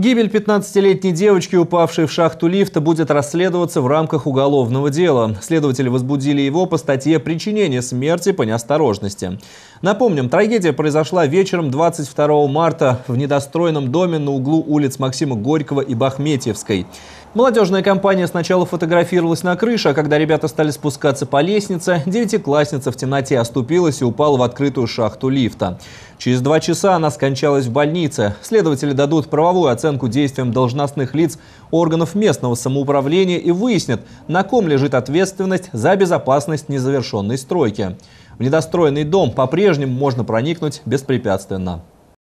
Гибель 15-летней девочки, упавшей в шахту лифта, будет расследоваться в рамках уголовного дела. Следователи возбудили его по статье «Причинение смерти по неосторожности». Напомним, трагедия произошла вечером 22 марта в недостроенном доме на углу улиц Максима Горького и Бахметьевской. Молодежная компания сначала фотографировалась на крыше, а когда ребята стали спускаться по лестнице, девятиклассница в темноте оступилась и упала в открытую шахту лифта. Через два часа она скончалась в больнице. Следователи дадут правовую оценку действиям должностных лиц органов местного самоуправления и выяснят, на ком лежит ответственность за безопасность незавершенной стройки. В недостроенный дом по-прежнему можно проникнуть беспрепятственно.